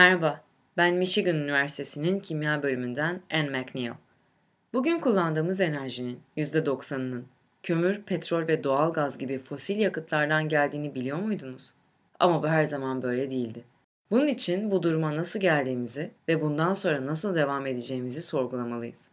Merhaba, ben Michigan Üniversitesi'nin kimya bölümünden Anne McNeil. Bugün kullandığımız enerjinin %90'ının kömür, petrol ve doğal gaz gibi fosil yakıtlardan geldiğini biliyor muydunuz? Ama bu her zaman böyle değildi. Bunun için bu duruma nasıl geldiğimizi ve bundan sonra nasıl devam edeceğimizi sorgulamalıyız.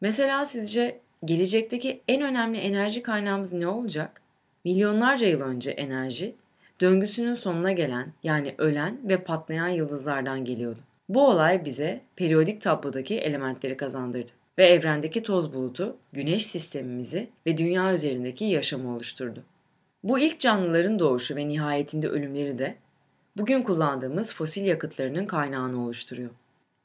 Mesela sizce gelecekteki en önemli enerji kaynağımız ne olacak? Milyonlarca yıl önce enerji döngüsünün sonuna gelen yani ölen ve patlayan yıldızlardan geliyordu. Bu olay bize periyodik tablodaki elementleri kazandırdı ve evrendeki toz bulutu, güneş sistemimizi ve dünya üzerindeki yaşamı oluşturdu. Bu ilk canlıların doğuşu ve nihayetinde ölümleri de bugün kullandığımız fosil yakıtlarının kaynağını oluşturuyor.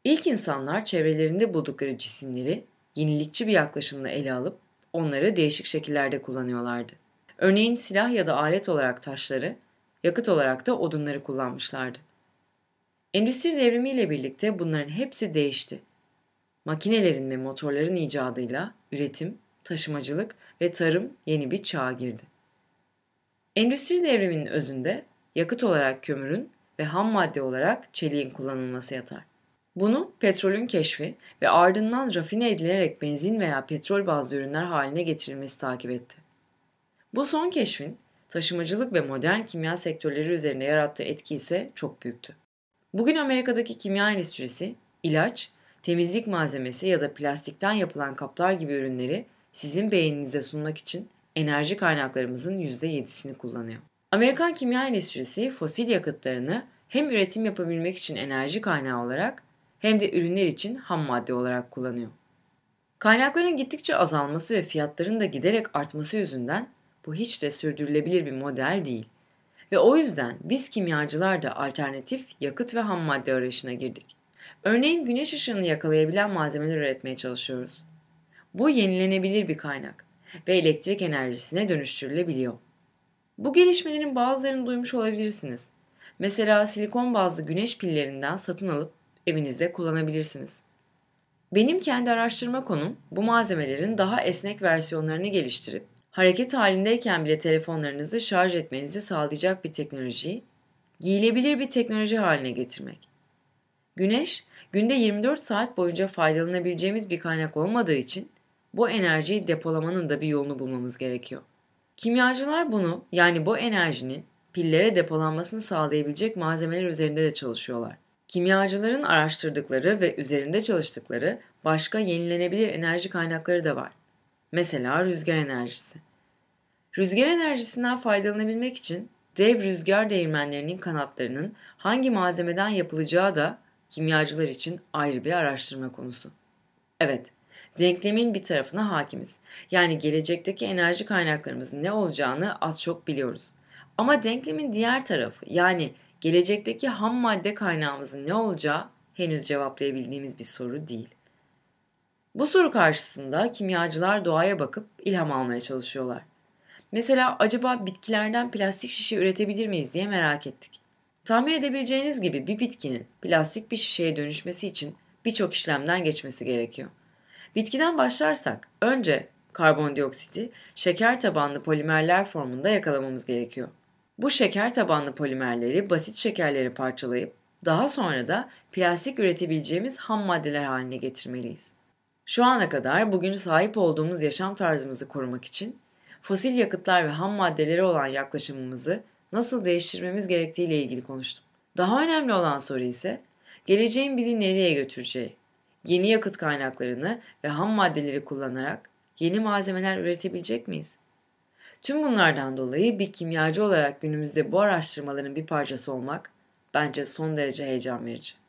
İlk insanlar çevrelerinde buldukları cisimleri yenilikçi bir yaklaşımla ele alıp onları değişik şekillerde kullanıyorlardı. Örneğin silah ya da alet olarak taşları Yakıt olarak da odunları kullanmışlardı. Endüstri devrimiyle birlikte bunların hepsi değişti. Makinelerin ve motorların icadıyla üretim, taşımacılık ve tarım yeni bir çağa girdi. Endüstri devriminin özünde yakıt olarak kömürün ve ham madde olarak çeliğin kullanılması yatar. Bunu petrolün keşfi ve ardından rafine edilerek benzin veya petrol bazlı ürünler haline getirilmesi takip etti. Bu son keşfin taşımacılık ve modern kimya sektörleri üzerinde yarattığı etki ise çok büyüktü. Bugün Amerika'daki kimya endüstrisi, ilaç, temizlik malzemesi ya da plastikten yapılan kaplar gibi ürünleri sizin beğeninize sunmak için enerji kaynaklarımızın %7'sini kullanıyor. Amerikan kimya endüstrisi fosil yakıtlarını hem üretim yapabilmek için enerji kaynağı olarak hem de ürünler için ham madde olarak kullanıyor. Kaynakların gittikçe azalması ve fiyatların da giderek artması yüzünden bu hiç de sürdürülebilir bir model değil. Ve o yüzden biz kimyacılar da alternatif yakıt ve ham madde arayışına girdik. Örneğin güneş ışığını yakalayabilen malzemeler üretmeye çalışıyoruz. Bu yenilenebilir bir kaynak ve elektrik enerjisine dönüştürülebiliyor. Bu gelişmelerin bazılarını duymuş olabilirsiniz. Mesela silikon bazlı güneş pillerinden satın alıp evinizde kullanabilirsiniz. Benim kendi araştırma konum bu malzemelerin daha esnek versiyonlarını geliştirip hareket halindeyken bile telefonlarınızı şarj etmenizi sağlayacak bir teknolojiyi giyilebilir bir teknoloji haline getirmek. Güneş, günde 24 saat boyunca faydalanabileceğimiz bir kaynak olmadığı için bu enerjiyi depolamanın da bir yolunu bulmamız gerekiyor. Kimyacılar bunu yani bu enerjinin pillere depolanmasını sağlayabilecek malzemeler üzerinde de çalışıyorlar. Kimyacıların araştırdıkları ve üzerinde çalıştıkları başka yenilenebilir enerji kaynakları da var. Mesela rüzgar enerjisi. Rüzgar enerjisinden faydalanabilmek için dev rüzgar değirmenlerinin kanatlarının hangi malzemeden yapılacağı da kimyacılar için ayrı bir araştırma konusu. Evet, denklemin bir tarafına hakimiz. Yani gelecekteki enerji kaynaklarımızın ne olacağını az çok biliyoruz. Ama denklemin diğer tarafı yani gelecekteki ham madde kaynağımızın ne olacağı henüz cevaplayabildiğimiz bir soru değil. Bu soru karşısında kimyacılar doğaya bakıp ilham almaya çalışıyorlar. Mesela acaba bitkilerden plastik şişe üretebilir miyiz diye merak ettik. Tahmin edebileceğiniz gibi bir bitkinin plastik bir şişeye dönüşmesi için birçok işlemden geçmesi gerekiyor. Bitkiden başlarsak önce karbondioksiti şeker tabanlı polimerler formunda yakalamamız gerekiyor. Bu şeker tabanlı polimerleri basit şekerleri parçalayıp daha sonra da plastik üretebileceğimiz ham maddeler haline getirmeliyiz. Şu ana kadar bugün sahip olduğumuz yaşam tarzımızı korumak için fosil yakıtlar ve ham maddeleri olan yaklaşımımızı nasıl değiştirmemiz gerektiğiyle ilgili konuştum. Daha önemli olan soru ise geleceğin bizi nereye götüreceği. Yeni yakıt kaynaklarını ve ham maddeleri kullanarak yeni malzemeler üretebilecek miyiz? Tüm bunlardan dolayı bir kimyacı olarak günümüzde bu araştırmaların bir parçası olmak bence son derece heyecan verici.